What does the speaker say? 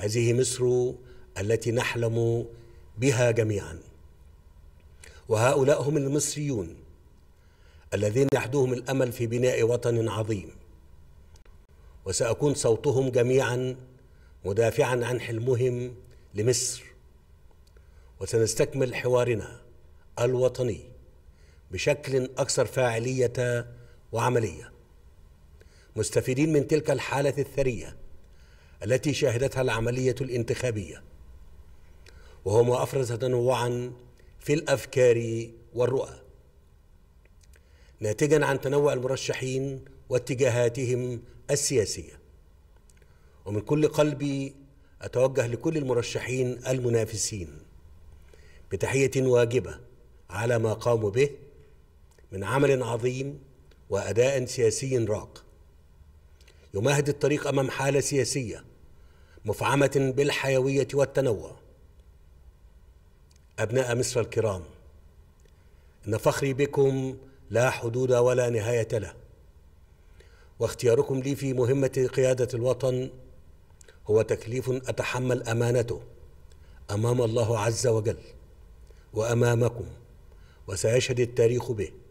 هذه مصر التي نحلم بها جميعا وهؤلاء هم المصريون الذين يحدوهم الامل في بناء وطن عظيم وساكون صوتهم جميعا مدافعا عن حلمهم لمصر وسنستكمل حوارنا الوطني بشكل اكثر فاعليه وعمليه مستفيدين من تلك الحاله الثريه التي شهدتها العملية الانتخابية وهو ما أفرز تنوعا في الأفكار والرؤى ناتجا عن تنوع المرشحين واتجاهاتهم السياسية ومن كل قلبي أتوجه لكل المرشحين المنافسين بتحية واجبة على ما قاموا به من عمل عظيم وأداء سياسي راق يمهد الطريق امام حاله سياسيه مفعمه بالحيويه والتنوع ابناء مصر الكرام ان فخري بكم لا حدود ولا نهايه له واختياركم لي في مهمه قياده الوطن هو تكليف اتحمل امانته امام الله عز وجل وامامكم وسيشهد التاريخ به